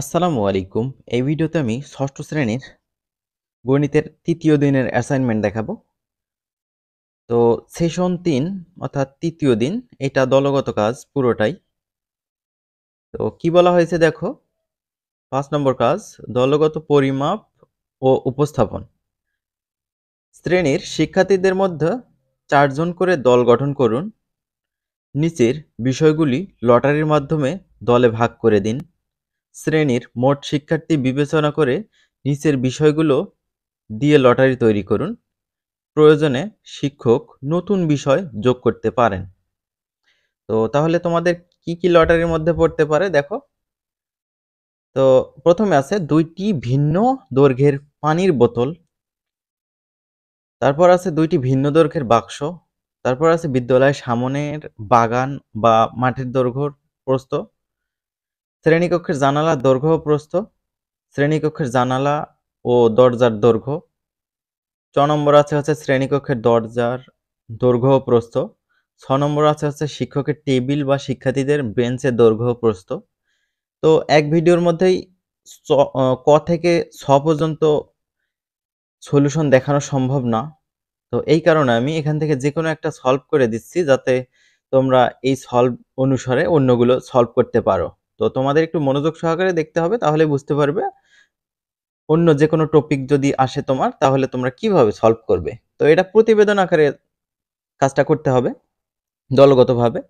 আসসালামু আলাইকুম এই ভিডিওতে আমি ষষ্ঠ শ্রেণীর গণিতের তৃতীয় দিনের অ্যাসাইনমেন্ট দেখাবো তো সেশন তিন অর্থাৎ তৃতীয় দিন এটা দলগত কাজ পুরোটাই তো কি বলা হয়েছে দেখো পাঁচ নম্বর কাজ দলগত পরিমাপ ও উপস্থাপন শ্রেণীর শিক্ষার্থীদের মধ্যে চারজন করে দল গঠন করুন নিচের বিষয়গুলি লটারির মাধ্যমে দলে ভাগ করে দিন শ্রেণীর মোট শিক্ষার্থী বিবেচনা করে নিচের বিষয়গুলো দিয়ে লটারি তৈরি করুন প্রয়োজনে শিক্ষক নতুন বিষয় যোগ করতে পারেন তো তাহলে তোমাদের কি কি লটারির মধ্যে পড়তে পারে দেখো তো প্রথমে আছে দুইটি ভিন্ন দৈর্ঘ্যের পানির বোতল তারপর আছে দুইটি ভিন্ন দৈর্ঘ্যের বাক্স তারপর আছে বিদ্যালয়ের সামনের বাগান বা মাঠের দৈর্ঘ্য প্রস্তুত শ্রেণীকক্ষের জানালা দৈর্ঘ্য প্রস্থ শ্রেণীকক্ষের জানালা ও দরজার দৈর্ঘ্য ছ নম্বর আছে হচ্ছে শ্রেণীকক্ষের দরজার দৈর্ঘ্য প্রস্থ ছ নম্বর আছে হচ্ছে শিক্ষকের টেবিল বা শিক্ষার্থীদের বেঞ্চের দৈর্ঘ্য প্রস্থ তো এক ভিডিওর মধ্যেই ক থেকে ছ পর্যন্ত সলিউশন দেখানো সম্ভব না তো এই কারণে আমি এখান থেকে যে কোনো একটা সলভ করে দিচ্ছি যাতে তোমরা এই সলভ অনুসারে অন্যগুলো সলভ করতে পারো তো তোমাদের একটু মনোযোগ সহকারে দেখতে হবে তাহলে বুঝতে পারবে অন্য যে কোনো টপিক যদি আসে তোমার তাহলে তোমরা কিভাবে সলভ করবে তো এটা প্রতিবেদন আকারে কাজটা করতে হবে দলগতভাবে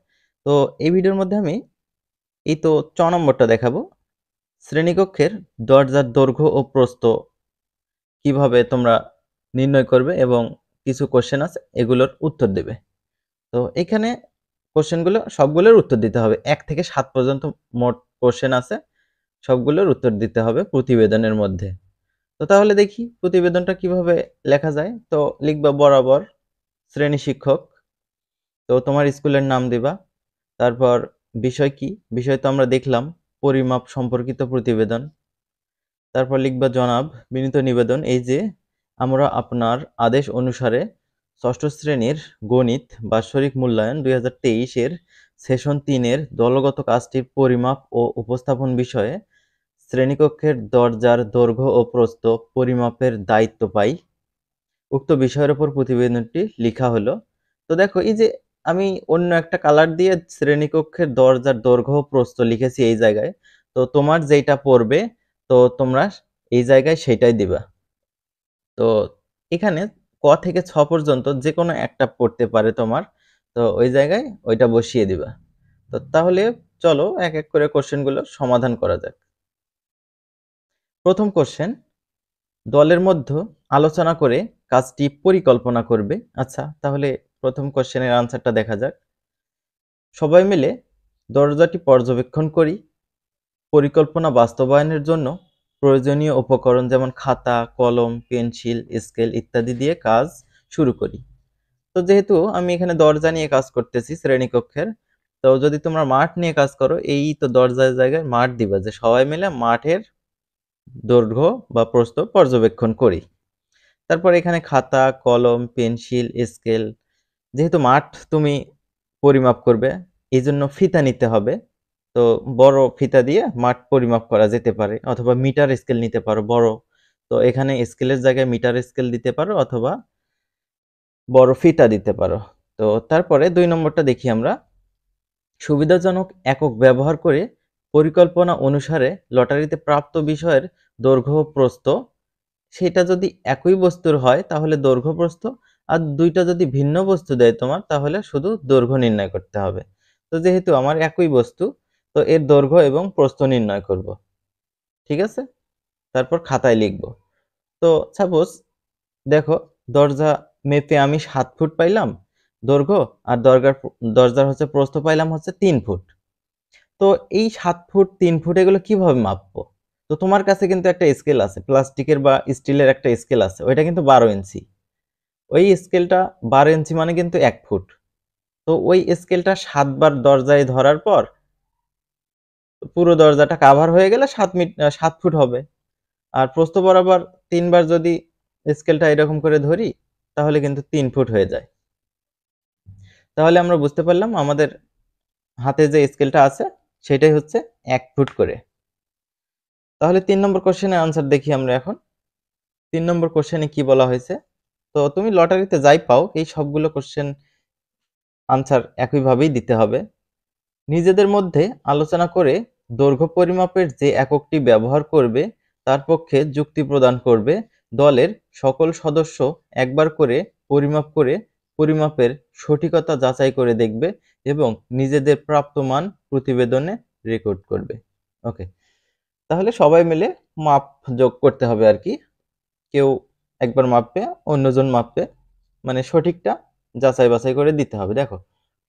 তো এই ভিডিওর মধ্যে আমি এই তো চ নম্বরটা দেখাবো শ্রেণীকক্ষের দরজার দৈর্ঘ্য ও প্রস্থ কিভাবে তোমরা নির্ণয় করবে এবং কিছু কোশ্চেন আছে এগুলোর উত্তর দেবে তো এখানে কোশ্চেনগুলো সবগুলোর উত্তর দিতে হবে এক থেকে সাত পর্যন্ত মোট কোশ্চেন আছে সবগুলোর উত্তর দিতে হবে প্রতিবেদনের মধ্যে তো তাহলে দেখি প্রতিবেদনটা কিভাবে লেখা যায় তো লিখবা বরাবর শ্রেণী শিক্ষক তো তোমার স্কুলের নাম দিবা তারপর বিষয় কি বিষয় তো আমরা দেখলাম পরিমাপ সম্পর্কিত প্রতিবেদন তারপর লিখবা জনাব বিনীত নিবেদন এই যে আমরা আপনার আদেশ অনুসারে ষষ্ঠ শ্রেণীর গণিত বাৎসরিক মূল্যায়ন দুই হাজার তেইশের সেশন তিনের দলগত কাজটির পরিমাপ ও উপস্থাপন বিষয়ে শ্রেণীকক্ষের দরজার দৈর্ঘ্য ও প্রস্থ পরিমাপের দায়িত্ব পাই উক্ত বিষয়ের ওপর প্রতিবেদনটি লিখা হলো তো দেখো এই যে আমি অন্য একটা কালার দিয়ে শ্রেণীকক্ষের দরজার দৈর্ঘ্য ও প্রস্থ লিখেছি এই জায়গায় তো তোমার যেটা পড়বে তো তোমরা এই জায়গায় সেটাই দিবা তো এখানে ক থেকে ছ পর্যন্ত যে কোনো একটা পড়তে পারে তোমার তো ওই জায়গায় ওইটা বসিয়ে দিবা তো তাহলে চলো এক এক করে কোশ্চেনগুলো সমাধান করা যাক প্রথম কোশ্চেন দলের মধ্যে আলোচনা করে কাজটি পরিকল্পনা করবে আচ্ছা তাহলে প্রথম কোশ্চেনের আনসারটা দেখা যাক সবাই মিলে দরজাটি পর্যবেক্ষণ করি পরিকল্পনা বাস্তবায়নের জন্য প্রয়োজনীয় উপকরণ যেমন খাতা কলম পেন্সিল স্কেল ইত্যাদি দিয়ে কাজ শুরু করি তো যেহেতু আমি এখানে দরজা নিয়ে কাজ করতেছি শ্রেণীকক্ষের তো যদি তোমরা মাঠ নিয়ে কাজ করো এই তো দরজার জায়গায় মাঠ দিবা যে সবাই মিলে মাঠের দৈর্ঘ্য বা প্রস্তুত পর্যবেক্ষণ করি তারপর এখানে খাতা কলম পেন্সিল স্কেল যেহেতু মাঠ তুমি পরিমাপ করবে এই জন্য ফিতা নিতে হবে তো বড় ফিতা দিয়ে মাঠ পরিমাপ করা যেতে পারে অথবা মিটার স্কেল নিতে পারো বড় তো এখানে স্কেলের জায়গায় মিটার স্কেল দিতে পারো অথবা বড় ফিতা দিতে পারো তো তারপরে দুই নম্বরটা দেখি আমরা সুবিধাজনক একক ব্যবহার করে পরিকল্পনা অনুসারে লটারিতে প্রাপ্ত বিষয়ের দৈর্ঘ্য প্রস্থ সেটা যদি একই বস্তুর হয় তাহলে দৈর্ঘ্য প্রস্থ আর দুইটা যদি ভিন্ন বস্তু দেয় তোমার তাহলে শুধু দৈর্ঘ্য নির্ণয় করতে হবে তো যেহেতু আমার একই বস্তু তো এর দৈর্ঘ্য এবং প্রস্থ নির্ণয় করব ঠিক আছে তারপর খাতায় লিখব তো সাপোজ দেখো দরজা মেপে আমি সাত ফুট পাইলাম দৈর্ঘ্য আর দরজার দরজার হচ্ছে প্রস্থ পাইলাম হচ্ছে তিন ফুট তো এই সাত ফুট তিন ফুট এগুলো কিভাবে মাপবো তো তোমার কাছে কিন্তু একটা স্কেল আছে প্লাস্টিকের বা স্টিলের একটা স্কেল আছে ওইটা কিন্তু বারো ইঞ্চি ওই স্কেলটা বারো ইঞ্চি মানে কিন্তু এক ফুট তো ওই স্কেলটা সাতবার দরজায় ধরার পর পুরো দরজাটা কাভার হয়ে গেলে সাত মিট সাত ফুট হবে আর প্রস্থ বরাবর তিনবার যদি স্কেলটা এরকম করে ধরি তাহলে কিন্তু তিন ফুট হয়ে যায় তাহলে আমরা বুঝতে পারলাম আমাদের হাতে যে স্কেলটা আছে সেটাই হচ্ছে এক ফুট করে তাহলে তিন নম্বর কোশ্চেনের আনসার দেখি আমরা এখন তিন নম্বর কোশ্চেনে কি বলা হয়েছে তো তুমি লটারিতে যাই পাও এই সবগুলো কোশ্চেন আনসার একইভাবেই দিতে হবে নিজেদের মধ্যে আলোচনা করে দৈর্ঘ্য পরিমাপের যে এককটি ব্যবহার করবে তার পক্ষে যুক্তি প্রদান করবে দলের সকল সদস্য একবার করে পরিমাপ করে পরিমাপের সঠিকতা যাচাই করে দেখবে এবং নিজেদের প্রাপ্ত মান প্রতিবেদনে রেকর্ড করবে ওকে তাহলে সবাই মিলে মাপ যোগ করতে হবে আর কি কেউ একবার মাপবে অন্যজন মাপবে মানে সঠিকটা যাচাই বাছাই করে দিতে হবে দেখো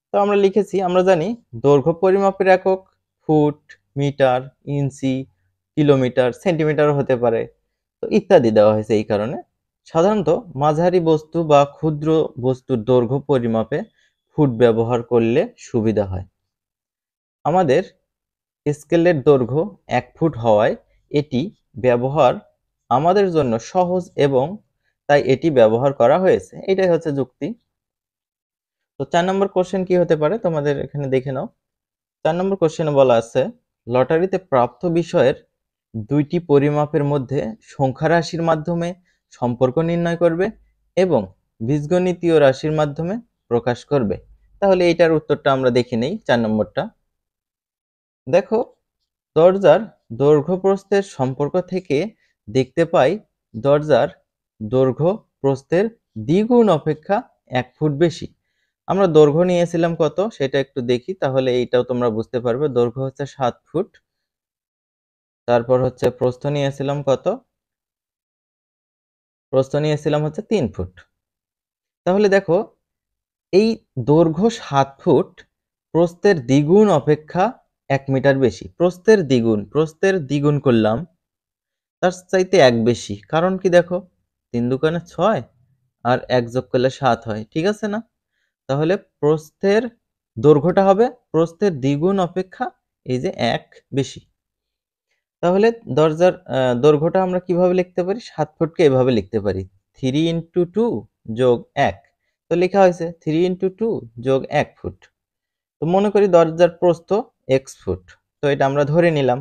তো আমরা লিখেছি আমরা জানি দৈর্ঘ্য পরিমাপের একক foot metre inch kilometre centimetre হতে পারে তো ইত্যাদি দেওয়া হয়েছে এই কারণে সাধারণত মাঝারি বস্তু বা ক্ষুদ্র বস্তুর দৈর্ঘ্য পরিমাপে ফুট ব্যবহার করলে সুবিধা হয় আমাদের স্কেলের দৈর্ঘ্য এক ফুট হওয়ায় এটি ব্যবহার আমাদের জন্য সহজ এবং তাই এটি ব্যবহার করা হয়েছে এটাই হচ্ছে যুক্তি তো চার নম্বর কোশ্চেন কি হতে পারে তোমাদের এখানে দেখে নাও চার নম্বর কোশ্চেনে বলা আছে লটারিতে প্রাপ্ত বিষয়ের দুইটি পরিমাপের মধ্যে সংখ্যা রাশির মাধ্যমে সম্পর্ক নির্ণয় করবে এবং বীজগণিতীয় রাশির মাধ্যমে প্রকাশ করবে তাহলে এটার উত্তরটা আমরা দেখে নেই চার নম্বরটা দেখো দরজার দৈর্ঘ্য প্রস্থের সম্পর্ক থেকে দেখতে পাই দরজার দৈর্ঘ্য প্রস্থের দ্বিগুণ অপেক্ষা এক ফুট বেশি আমরা দৈর্ঘ্য নিয়েছিলাম কত সেটা একটু দেখি তাহলে এইটাও তোমরা বুঝতে পারবে দৈর্ঘ্য হচ্ছে সাত ফুট তারপর হচ্ছে প্রস্থ নিয়েছিলাম কত প্রস্থ নিয়েছিলাম হচ্ছে তিন ফুট তাহলে দেখো এই দৈর্ঘ্য সাত ফুট প্রস্থের দ্বিগুণ অপেক্ষা এক মিটার বেশি প্রস্থের দ্বিগুণ প্রস্থের দ্বিগুণ করলাম তার চাইতে এক বেশি কারণ কি দেখো তিন দোকানে ছয় আর এক যোগ করলে সাত হয় ঠিক আছে না তাহলে প্রস্থের দৈর্ঘ্যটা হবে প্রস্থের দ্বিগুণ অপেক্ষা এই যে এক বেশি তাহলে দরজার দৈর্ঘ্যটা আমরা কিভাবে লিখতে পারি সাত ফুটকে এভাবে লিখতে পারি থ্রি ইন্টু টু যোগ এক তো লেখা হয়েছে থ্রি ইন্টু টু যোগ এক ফুট তো মনে করি দরজার প্রস্থ এক্স ফুট তো এটা আমরা ধরে নিলাম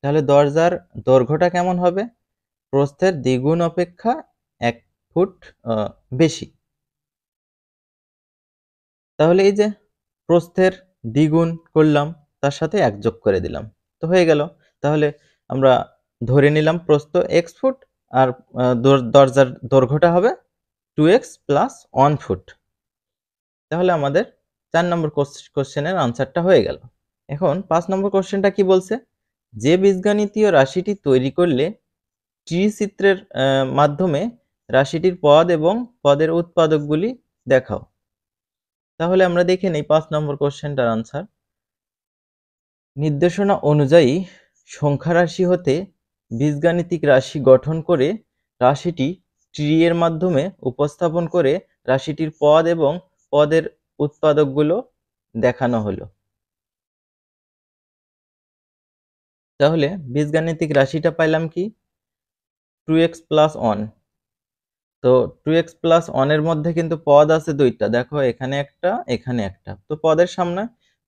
তাহলে দরজার দৈর্ঘ্যটা কেমন হবে প্রস্থের দ্বিগুণ অপেক্ষা এক ফুট বেশি তাহলে এই যে প্রস্থের দ্বিগুণ করলাম তার সাথে এক যোগ করে দিলাম তো হয়ে গেল তাহলে আমরা ধরে নিলাম প্রস্থ এক্স ফুট আর দরজার দৈর্ঘ্যটা হবে two x plus one foot তাহলে আমাদের চার নম্বর কোশ্চেনের আনসারটা হয়ে গেল এখন পাঁচ নম্বর কোশ্চেনটা কি বলছে যে বীজগণিতীয় রাশিটি তৈরি করলে চিত্রের মাধ্যমে রাশিটির পদ এবং পদের উৎপাদকগুলি দেখাও তাহলে আমরা দেখে নেই পাঁচ নম্বর কোশ্চেনটার আনসার নির্দেশনা অনুযায়ী সংখ্যা রাশি হতে বীজগাণিতিক রাশি গঠন করে রাশিটি ট্রি এর মাধ্যমে উপস্থাপন করে রাশিটির পদ এবং পদের উৎপাদকগুলো দেখানো হলো তাহলে বীজগাণিতিক রাশিটা পাইলাম কি টু এক্স প্লাস ওয়ান তো টু এক্স প্লাস ওয়ানের মধ্যে কিন্তু পদ আছে দুইটা দেখো এখানে একটা এখানে একটা তো পদের সামনে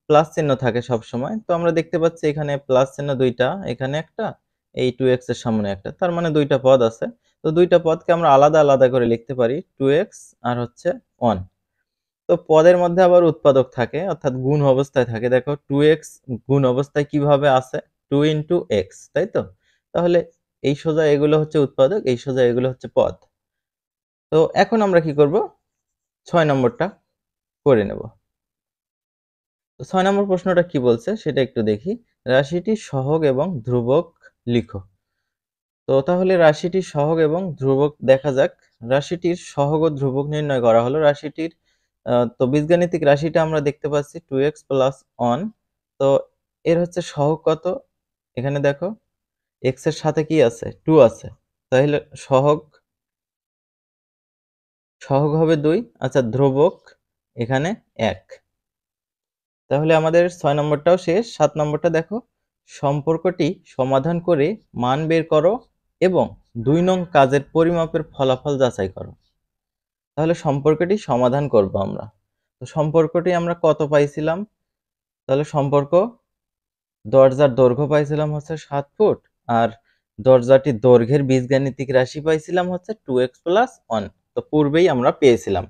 প্লাস চিহ্ন থাকে সব সময় তো আমরা দেখতে পাচ্ছি এখানে প্লাস চিহ্ন দুইটা এখানে একটা এই টু এক্স এর সামনে একটা তার মানে দুইটা পদ আছে তো দুইটা পদকে আমরা আলাদা আলাদা করে লিখতে পারি টু এক্স আর হচ্ছে ওয়ান তো পদের মধ্যে আবার উৎপাদক থাকে অর্থাৎ গুণ অবস্থায় থাকে দেখো টু এক্স গুণ অবস্থায় কিভাবে আছে টু ইন্টু এক্স তাই তো তাহলে এই সোজা এগুলো হচ্ছে উৎপাদক এই সোজা এগুলো হচ্ছে পদ তো এখন আমরা কি করব ছয় নম্বরটা করে নেব তো ছয় নম্বর প্রশ্নটা কি বলছে সেটা একটু দেখি রাশিটি সহগ এবং ধ্রুবক লিখো তো তাহলে রাশিটি সহগ এবং ধ্রুবক দেখা যাক রাশিটির সহগ ও ধ্রুবক নির্ণয় করা হলো রাশিটির তো বীজগাণিতিক রাশিটা আমরা দেখতে পাচ্ছি টু এক্স প্লাস ওয়ান তো এর হচ্ছে সহগ কত এখানে দেখো এক্সের সাথে কি আছে টু আছে তাহলে সহগ সহগ হবে দুই আচ্ছা ধ্রুবক এখানে এক তাহলে আমাদের ছয় নম্বরটাও শেষ সাত নম্বরটা দেখো সম্পর্কটি সমাধান করে মান বের করো এবং দুই নং কাজের পরিমাপের ফলাফল যাচাই করো তাহলে সম্পর্কটি সমাধান করব আমরা তো সম্পর্কটি আমরা কত পাইছিলাম তাহলে সম্পর্ক দরজার দৈর্ঘ্য পাইছিলাম হচ্ছে সাত ফুট আর দরজাটি দৈর্ঘ্যের বীজগাণিতিক রাশি পাইছিলাম হচ্ছে টু এক্স প্লাস ওয়ান তো পূর্বেই আমরা পেয়েছিলাম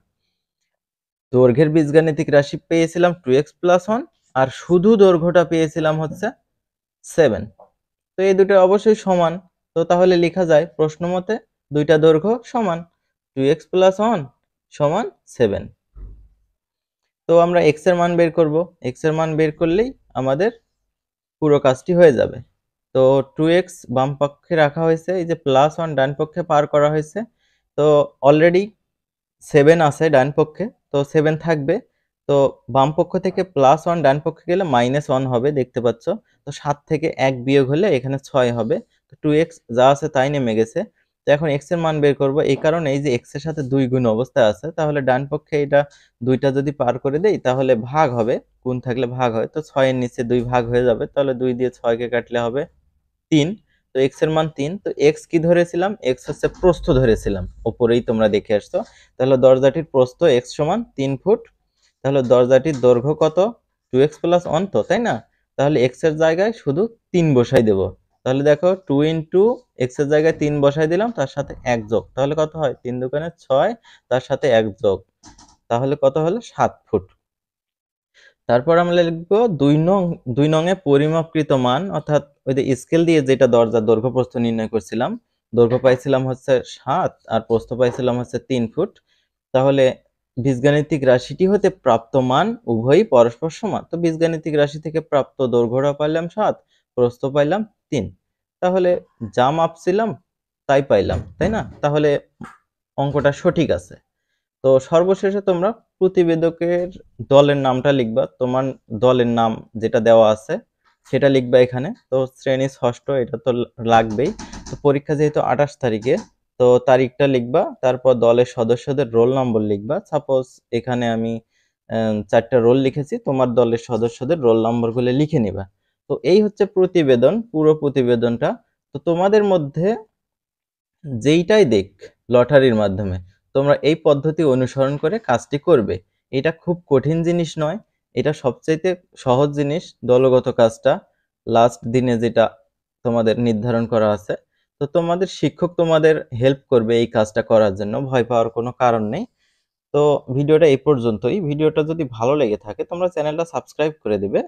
দৈর্ঘ্যের বীজগাণিতিক রাশি পেয়েছিলাম টু এক্স প্লাস ওয়ান আর শুধু দৈর্ঘ্যটা পেয়েছিলাম হচ্ছে সেভেন তো এই দুটো অবশ্যই সমান তো তাহলে লেখা যায় প্রশ্ন মতে দুইটা দৈর্ঘ্য সমান টু এক্স প্লাস ওয়ান সমান সেভেন তো আমরা এক্স এর মান বের করব এক্স এর মান বের করলেই আমাদের পুরো কাজটি হয়ে যাবে তো টু এক্স বাম পক্ষে রাখা হয়েছে এই যে প্লাস ওয়ান ডান পক্ষে পার করা হয়েছে তো অলরেডি সেভেন আছে ডান পক্ষে তো সেভেন থাকবে তো বাম পক্ষ থেকে প্লাস ওয়ান ডান পক্ষে গেলে মাইনাস ওয়ান হবে দেখতে পাচ্ছ তো সাত থেকে এক বিয়োগ হলে এখানে ছয় হবে তো টু এক্স যা আছে তাই নেমে গেছে তো এখন এক্স এর মান বের করবো এই কারণে এই যে এক্স এর সাথে দুই গুণ অবস্থায় আছে তাহলে ডান পক্ষে এটা দুইটা যদি পার করে দেই তাহলে ভাগ হবে গুণ থাকলে ভাগ হয় তো ছয়ের নিচে দুই ভাগ হয়ে যাবে তাহলে দুই দিয়ে ছয়কে কাটলে হবে তিন তো এক্স এর মান তিন তো এক্স কি ধরেছিলাম এক্স হচ্ছে প্রস্থ ধরেছিলাম ওপরেই তোমরা দেখে আসছো তাহলে দরজাটির প্রস্থ এক্স সমান তিন ফুট তাহলে দরজাটির দৈর্ঘ্য কত টু এক্স প্লাস ওয়ান তো তাই না তাহলে এক্স এর জায়গায় শুধু তিন বসাই দেব তাহলে দেখো টু ইন্টু এক্স এর জায়গায় তিন বসাই দিলাম তার সাথে এক যোগ তাহলে কত হয় তিন দোকানে ছয় তার সাথে এক যোগ তাহলে কত হলো সাত ফুট তারপর আমরা লিখব দুই নং দুই নংয়ে পরিমাপকৃত মান অর্থাৎ ওই যে স্কেল দিয়ে যেটা দরজা দৈর্ঘ্য প্রস্থ নির্ণয় করছিলাম দৈর্ঘ্য পাইছিলাম হচ্ছে সাত আর প্রস্থ পাইছিলাম হচ্ছে তিন ফুট তাহলে বীজগাণিতিক রাশিটি হতে প্রাপ্ত মান উভয়ই পরস্পর সমান তো বীজগাণিতিক রাশি থেকে প্রাপ্ত দৈর্ঘ্যটা পাইলাম সাত প্রস্থ পাইলাম তিন তাহলে যা মাপছিলাম তাই পাইলাম তাই না তাহলে অঙ্কটা সঠিক আছে তো সর্বশেষে তোমরা প্রতিবেদকের দলের নামটা লিখবা তোমার দলের নাম যেটা দেওয়া আছে সেটা লিখবা এখানে তো শ্রেণী ষষ্ঠ এটা তো লাগবেই তো পরীক্ষা যেহেতু আঠাশ তারিখে তো তারিখটা লিখবা তারপর দলের সদস্যদের রোল নম্বর লিখবা সাপোজ এখানে আমি চারটা রোল লিখেছি তোমার দলের সদস্যদের রোল নম্বরগুলো লিখে নিবা তো এই হচ্ছে প্রতিবেদন পুরো প্রতিবেদনটা তো তোমাদের মধ্যে যেইটাই দেখ লটারির মাধ্যমে তোমরা এই পদ্ধতি অনুসরণ করে কাজটি করবে এটা খুব কঠিন জিনিস নয় এটা সবচাইতে সহজ জিনিস দলগত কাজটা লাস্ট দিনে যেটা তোমাদের নির্ধারণ করা আছে তো তোমাদের শিক্ষক তোমাদের হেল্প করবে এই কাজটা করার জন্য ভয় পাওয়ার কোনো কারণ নেই তো ভিডিওটা এই পর্যন্তই ভিডিওটা যদি ভালো লেগে থাকে তোমরা চ্যানেলটা সাবস্ক্রাইব করে দেবে